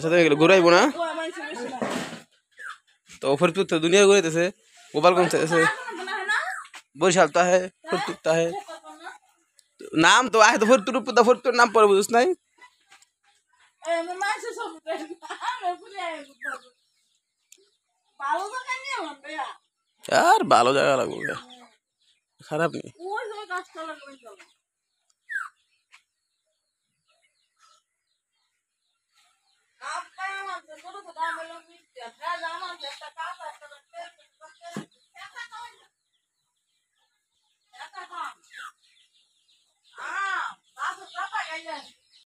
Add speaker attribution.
Speaker 1: घूर आब ना तो फिर तू तो दुनिया घूर से गोपालगंज से बुरी चलता है फिर टूटता है नाम तो आए तो फिर तुरु तो फिर तुर नाम पर उस नहीं
Speaker 2: यार बालो जगह लगोगे खराब
Speaker 3: नहीं